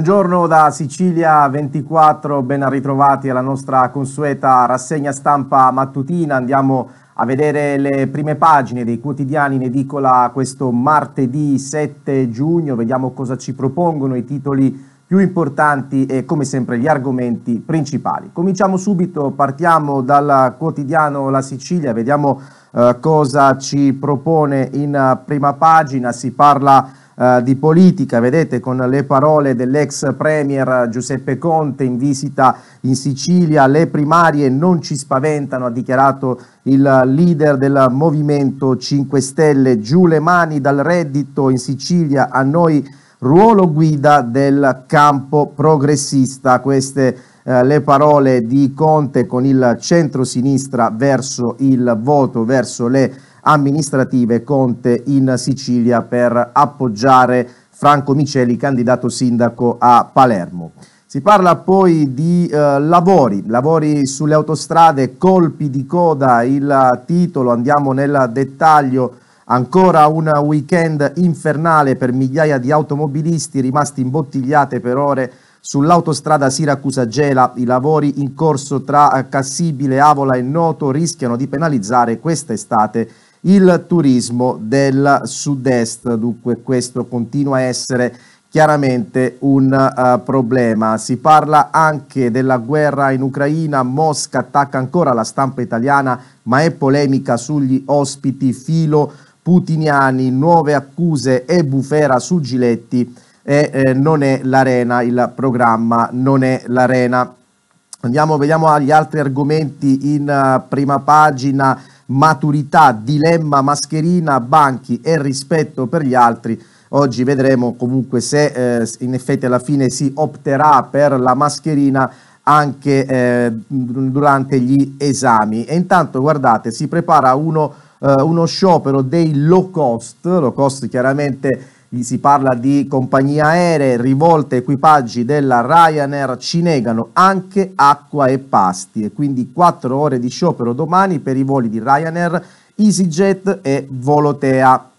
Buongiorno da Sicilia 24, ben ritrovati alla nostra consueta rassegna stampa mattutina. Andiamo a vedere le prime pagine dei quotidiani in edicola questo martedì 7 giugno. Vediamo cosa ci propongono i titoli più importanti e come sempre gli argomenti principali. Cominciamo subito, partiamo dal quotidiano La Sicilia, vediamo eh, cosa ci propone in eh, prima pagina. Si parla di eh, di politica, vedete con le parole dell'ex premier Giuseppe Conte in visita in Sicilia, le primarie non ci spaventano, ha dichiarato il leader del Movimento 5 Stelle, giù le mani dal reddito in Sicilia, a noi ruolo guida del campo progressista, queste eh, le parole di Conte con il centro-sinistra verso il voto, verso le amministrative Conte in Sicilia per appoggiare Franco Miceli, candidato sindaco a Palermo. Si parla poi di eh, lavori, lavori sulle autostrade, colpi di coda, il titolo, andiamo nel dettaglio, ancora un weekend infernale per migliaia di automobilisti rimasti imbottigliate per ore sull'autostrada Siracusa-Gela. I lavori in corso tra Cassibile, Avola e Noto rischiano di penalizzare quest'estate il turismo del sud-est, dunque questo continua a essere chiaramente un uh, problema. Si parla anche della guerra in Ucraina, Mosca attacca ancora la stampa italiana, ma è polemica sugli ospiti filo putiniani, nuove accuse e bufera su Giletti e eh, non è l'arena, il programma non è l'arena. Andiamo, vediamo gli altri argomenti in uh, prima pagina maturità, dilemma, mascherina, banchi e rispetto per gli altri. Oggi vedremo comunque se eh, in effetti alla fine si opterà per la mascherina anche eh, durante gli esami. E intanto guardate, si prepara uno, eh, uno sciopero dei low cost, low cost chiaramente si parla di compagnie aeree, rivolte, equipaggi della Ryanair ci negano anche acqua e pasti e quindi quattro ore di sciopero domani per i voli di Ryanair, EasyJet e Volotea.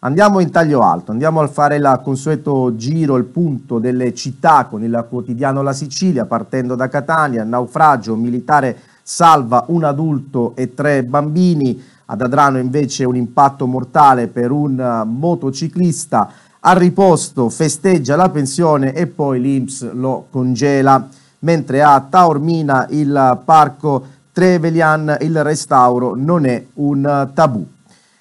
Andiamo in taglio alto, andiamo a fare il consueto giro, il punto delle città con il quotidiano La Sicilia, partendo da Catania, naufragio, militare salva un adulto e tre bambini, ad Adrano invece un impatto mortale per un eh, motociclista al riposto festeggia la pensione e poi l'Inps lo congela, mentre a Taormina il parco Trevelyan il restauro non è un eh, tabù.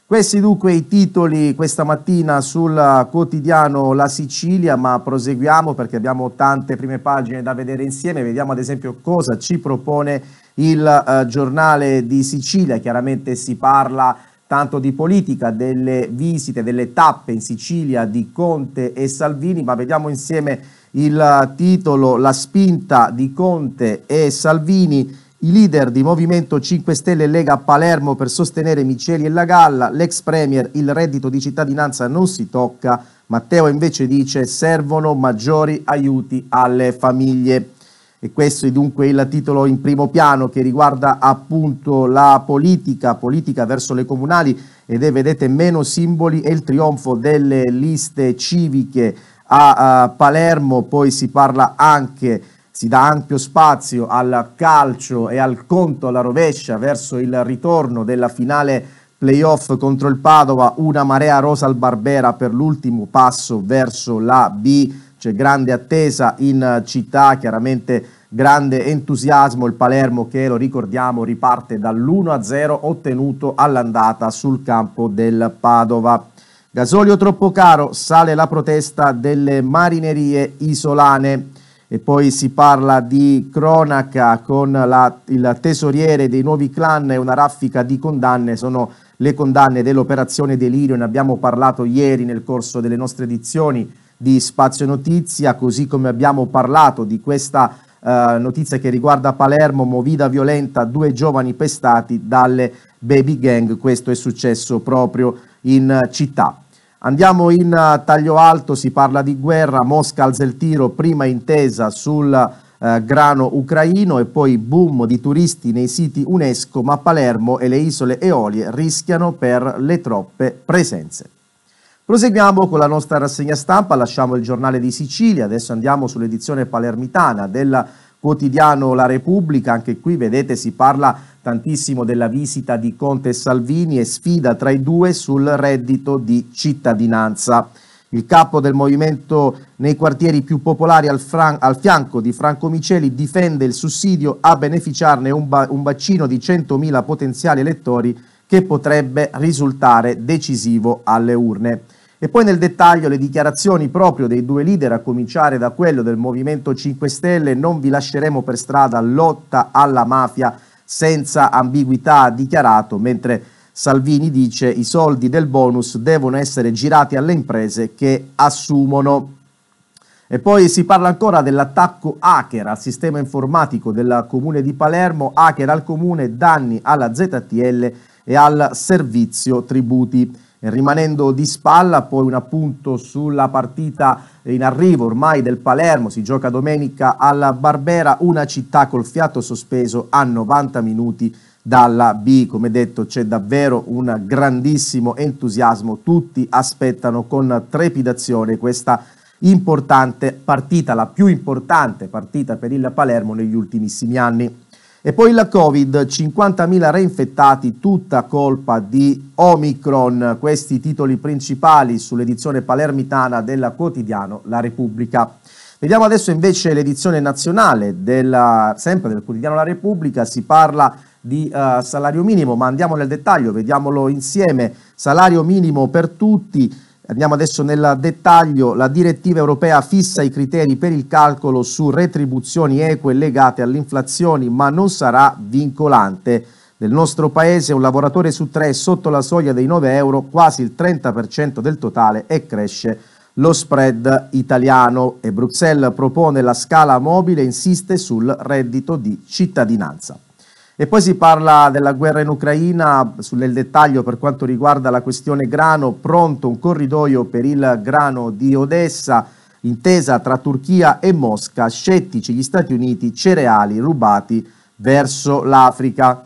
Questi dunque i titoli questa mattina sul eh, quotidiano La Sicilia, ma proseguiamo perché abbiamo tante prime pagine da vedere insieme, vediamo ad esempio cosa ci propone il eh, giornale di Sicilia, chiaramente si parla tanto di politica, delle visite, delle tappe in Sicilia di Conte e Salvini, ma vediamo insieme il eh, titolo La spinta di Conte e Salvini, i leader di Movimento 5 Stelle e Lega a Palermo per sostenere Miceli e la Galla, l'ex premier, il reddito di cittadinanza non si tocca, Matteo invece dice servono maggiori aiuti alle famiglie e questo è dunque il titolo in primo piano che riguarda appunto la politica, politica verso le comunali ed è vedete meno simboli e il trionfo delle liste civiche a, a Palermo, poi si parla anche si dà ampio spazio al calcio e al conto alla rovescia verso il ritorno della finale playoff contro il Padova, una marea rosa al Barbera per l'ultimo passo verso la B, c'è grande attesa in città, chiaramente grande entusiasmo il Palermo che, lo ricordiamo, riparte dall'1-0 ottenuto all'andata sul campo del Padova. Gasolio troppo caro, sale la protesta delle marinerie isolane e poi si parla di cronaca con la, il tesoriere dei nuovi clan e una raffica di condanne, sono le condanne dell'operazione Delirio, ne abbiamo parlato ieri nel corso delle nostre edizioni di Spazio Notizia, così come abbiamo parlato di questa eh, notizia che riguarda Palermo, movida violenta, due giovani pestati dalle baby gang, questo è successo proprio in città. Andiamo in eh, taglio alto, si parla di guerra, Mosca alza il tiro, prima intesa sul eh, grano ucraino e poi boom di turisti nei siti UNESCO, ma Palermo e le isole Eolie rischiano per le troppe presenze. Proseguiamo con la nostra rassegna stampa, lasciamo il giornale di Sicilia, adesso andiamo sull'edizione palermitana del quotidiano La Repubblica, anche qui vedete si parla tantissimo della visita di Conte e Salvini e sfida tra i due sul reddito di cittadinanza. Il capo del movimento nei quartieri più popolari al, al fianco di Franco Miceli difende il sussidio a beneficiarne un, ba un bacino di 100.000 potenziali elettori che potrebbe risultare decisivo alle urne. E poi nel dettaglio le dichiarazioni proprio dei due leader, a cominciare da quello del Movimento 5 Stelle, non vi lasceremo per strada lotta alla mafia senza ambiguità, ha dichiarato, mentre Salvini dice i soldi del bonus devono essere girati alle imprese che assumono. E poi si parla ancora dell'attacco hacker al sistema informatico del comune di Palermo, hacker al comune, danni alla ZTL e al servizio tributi rimanendo di spalla, poi un appunto sulla partita in arrivo ormai del Palermo, si gioca domenica alla Barbera, una città col fiato sospeso a 90 minuti dalla B, come detto c'è davvero un grandissimo entusiasmo, tutti aspettano con trepidazione questa importante partita, la più importante partita per il Palermo negli ultimissimi anni. E poi la Covid, 50.000 reinfettati, tutta colpa di Omicron. Questi i titoli principali sull'edizione palermitana della quotidiano La Repubblica. Vediamo adesso invece l'edizione nazionale, della, sempre del quotidiano La Repubblica, si parla di uh, salario minimo, ma andiamo nel dettaglio, vediamolo insieme. Salario minimo per tutti, Andiamo adesso nel dettaglio. La direttiva europea fissa i criteri per il calcolo su retribuzioni eque legate all'inflazione, ma non sarà vincolante. Nel nostro paese un lavoratore su tre è sotto la soglia dei 9 euro, quasi il 30% del totale e cresce lo spread italiano e Bruxelles propone la scala mobile e insiste sul reddito di cittadinanza. E poi si parla della guerra in Ucraina, nel dettaglio per quanto riguarda la questione grano, pronto un corridoio per il grano di Odessa, intesa tra Turchia e Mosca, scettici gli Stati Uniti, cereali rubati verso l'Africa.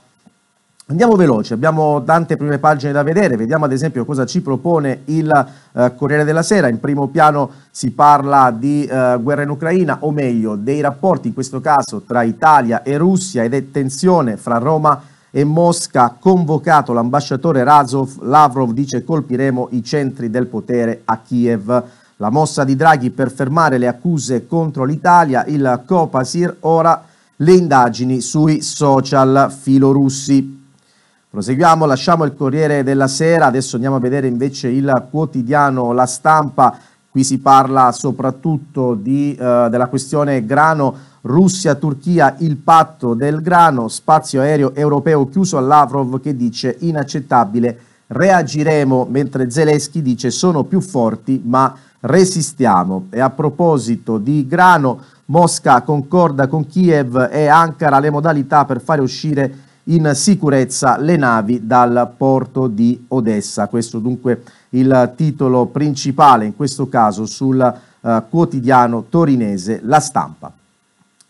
Andiamo veloce, abbiamo tante prime pagine da vedere, vediamo ad esempio cosa ci propone il eh, Corriere della Sera, in primo piano si parla di eh, guerra in Ucraina, o meglio dei rapporti in questo caso tra Italia e Russia ed è tensione fra Roma e Mosca, convocato l'ambasciatore Razov, Lavrov dice colpiremo i centri del potere a Kiev. La mossa di Draghi per fermare le accuse contro l'Italia, il Copasir ora le indagini sui social filorussi. Proseguiamo, lasciamo il Corriere della Sera, adesso andiamo a vedere invece il quotidiano La Stampa, qui si parla soprattutto di, eh, della questione grano Russia-Turchia, il patto del grano, spazio aereo europeo chiuso a Lavrov che dice inaccettabile, reagiremo, mentre Zelensky dice sono più forti ma resistiamo. E a proposito di grano, Mosca concorda con Kiev e Ankara le modalità per fare uscire il in sicurezza le navi dal porto di Odessa. Questo dunque il titolo principale in questo caso sul eh, quotidiano torinese La Stampa.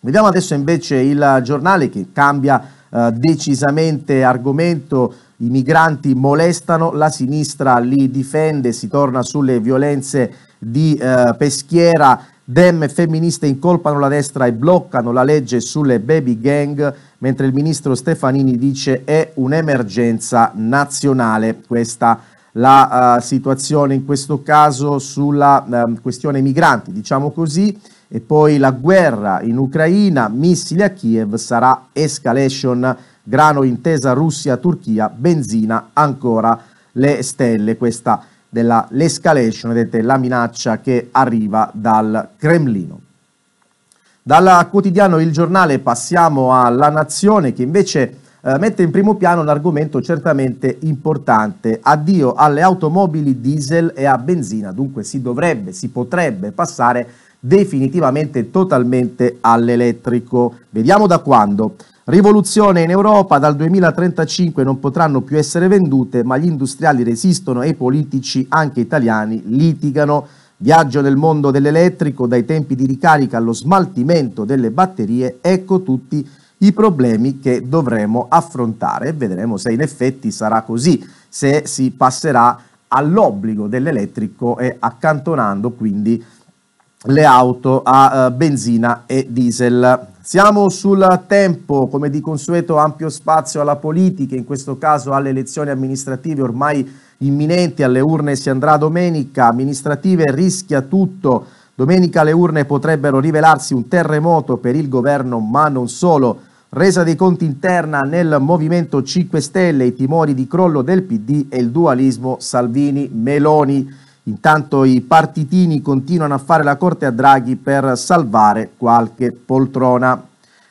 Vediamo adesso invece il giornale che cambia eh, decisamente argomento i migranti molestano, la sinistra li difende, si torna sulle violenze di eh, Peschiera Dem e femministe incolpano la destra e bloccano la legge sulle baby gang, mentre il ministro Stefanini dice è un'emergenza nazionale. Questa la uh, situazione in questo caso sulla uh, questione migranti, diciamo così, e poi la guerra in Ucraina, missili a Kiev, sarà escalation, grano intesa Russia-Turchia, benzina ancora le stelle. Questa della dell'escalation, vedete la minaccia che arriva dal Cremlino. Dal quotidiano Il Giornale passiamo alla Nazione che invece eh, mette in primo piano un argomento certamente importante, addio alle automobili diesel e a benzina, dunque si dovrebbe, si potrebbe passare definitivamente e totalmente all'elettrico. Vediamo da quando. Rivoluzione in Europa, dal 2035 non potranno più essere vendute, ma gli industriali resistono e i politici, anche italiani, litigano. Viaggio nel mondo dell'elettrico, dai tempi di ricarica allo smaltimento delle batterie, ecco tutti i problemi che dovremo affrontare e vedremo se in effetti sarà così, se si passerà all'obbligo dell'elettrico e accantonando quindi le auto a eh, benzina e diesel. Siamo sul tempo, come di consueto ampio spazio alla politica, in questo caso alle elezioni amministrative ormai imminenti, alle urne si andrà domenica, amministrative rischia tutto, domenica le urne potrebbero rivelarsi un terremoto per il governo ma non solo, resa dei conti interna nel Movimento 5 Stelle, i timori di crollo del PD e il dualismo Salvini-Meloni. Intanto i partitini continuano a fare la corte a Draghi per salvare qualche poltrona.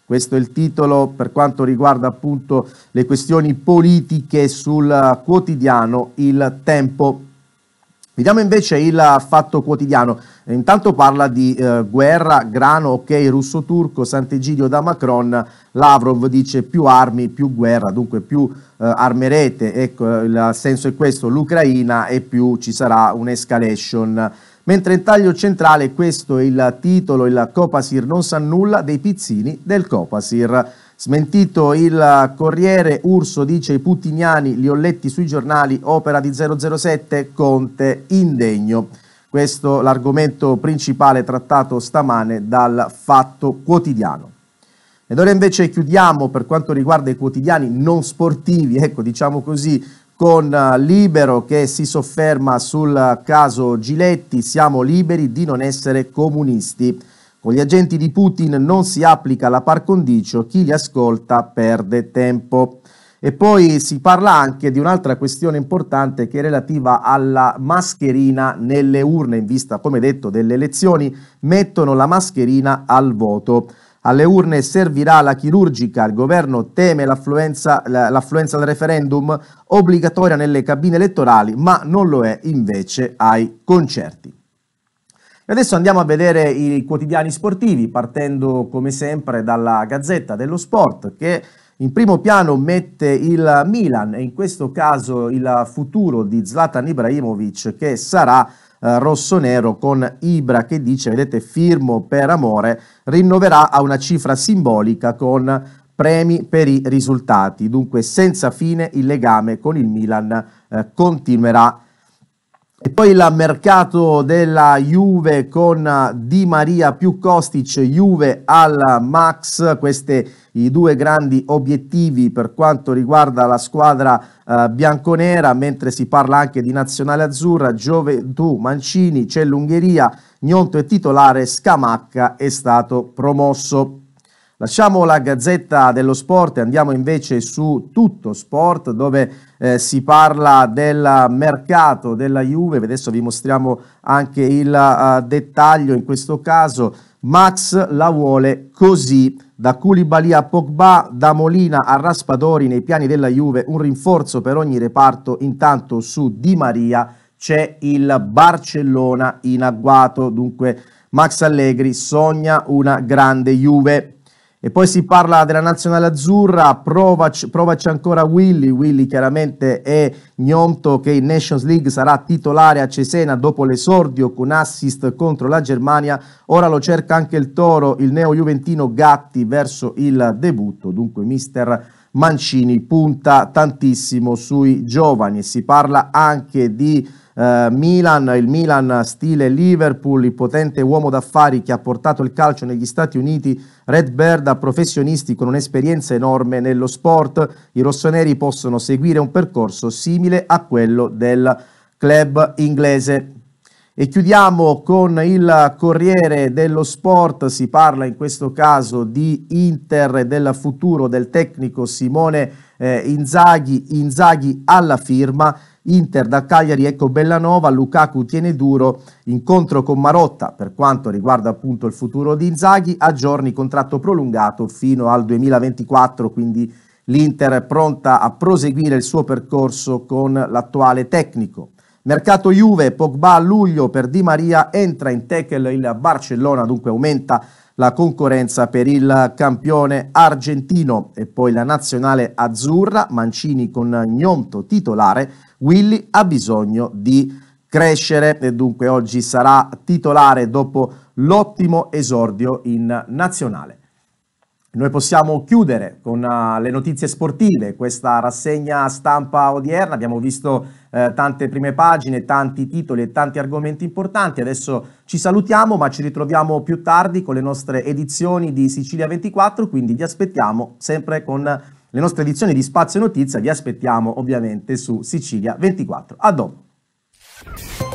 Questo è il titolo per quanto riguarda appunto le questioni politiche sul quotidiano Il Tempo. Vediamo invece il fatto quotidiano. Eh, intanto parla di eh, guerra, grano, ok, russo-turco, Sant'Egidio da Macron, Lavrov dice più armi, più guerra, dunque più eh, armerete, ecco eh, il senso è questo, l'Ucraina e più ci sarà un'escalation. Mentre in taglio centrale questo è il titolo, il Copasir non sa nulla dei pizzini del Copasir. Smentito il Corriere, Urso dice i putiniani li ho letti sui giornali, opera di 007, Conte indegno. Questo l'argomento principale trattato stamane dal Fatto Quotidiano. Ed ora invece chiudiamo per quanto riguarda i quotidiani non sportivi, ecco diciamo così, con eh, Libero che si sofferma sul caso Giletti, siamo liberi di non essere comunisti. Con gli agenti di Putin non si applica la par condicio, chi li ascolta perde tempo. E poi si parla anche di un'altra questione importante che è relativa alla mascherina nelle urne, in vista, come detto, delle elezioni, mettono la mascherina al voto. Alle urne servirà la chirurgica, il governo teme l'affluenza, del referendum obbligatoria nelle cabine elettorali, ma non lo è invece ai concerti adesso andiamo a vedere i quotidiani sportivi, partendo come sempre dalla Gazzetta dello Sport che in primo piano mette il Milan e in questo caso il futuro di Zlatan Ibrahimovic che sarà eh, rosso-nero con Ibra che dice, vedete, firmo per amore, rinnoverà a una cifra simbolica con premi per i risultati. Dunque senza fine il legame con il Milan eh, continuerà e poi il mercato della Juve con Di Maria più Kostic, Juve al Max, questi i due grandi obiettivi per quanto riguarda la squadra eh, bianconera, mentre si parla anche di nazionale azzurra, Gioventù, Mancini, c'è l'Ungheria, Gnonto è titolare, Scamacca è stato promosso. Lasciamo la Gazzetta dello Sport e andiamo invece su Tutto Sport dove eh, si parla del mercato della Juve. Adesso vi mostriamo anche il uh, dettaglio in questo caso. Max la vuole così. Da Koulibaly a Pogba, da Molina a Raspadori nei piani della Juve, un rinforzo per ogni reparto. Intanto su Di Maria c'è il Barcellona in agguato. Dunque Max Allegri sogna una grande Juve. E poi si parla della nazionale azzurra, provaci, provaci ancora Willy, Willy chiaramente è Gnomto che in Nations League sarà titolare a Cesena dopo l'esordio con assist contro la Germania, ora lo cerca anche il Toro, il neo-juventino Gatti verso il debutto, dunque mister Mancini punta tantissimo sui giovani, si parla anche di eh, Milan, il Milan stile Liverpool, il potente uomo d'affari che ha portato il calcio negli Stati Uniti, Red Bird a professionisti con un'esperienza enorme nello sport, i rossoneri possono seguire un percorso simile a quello del club inglese. E chiudiamo con il Corriere dello Sport, si parla in questo caso di Inter e del futuro del tecnico Simone eh, Inzaghi, Inzaghi alla firma Inter da Cagliari, ecco Bellanova, Lukaku tiene duro, incontro con Marotta per quanto riguarda appunto il futuro di Inzaghi, a giorni contratto prolungato fino al 2024, quindi l'Inter è pronta a proseguire il suo percorso con l'attuale tecnico. Mercato Juve, Pogba a luglio per Di Maria, entra in tackle il Barcellona, dunque aumenta la concorrenza per il campione argentino e poi la nazionale azzurra, Mancini con Gnonto titolare, Willy ha bisogno di crescere e dunque oggi sarà titolare dopo l'ottimo esordio in nazionale. Noi possiamo chiudere con uh, le notizie sportive questa rassegna stampa odierna. Abbiamo visto eh, tante prime pagine, tanti titoli e tanti argomenti importanti. Adesso ci salutiamo, ma ci ritroviamo più tardi con le nostre edizioni di Sicilia 24, quindi vi aspettiamo sempre con le nostre edizioni di Spazio Notizia vi aspettiamo ovviamente su Sicilia 24. A dopo!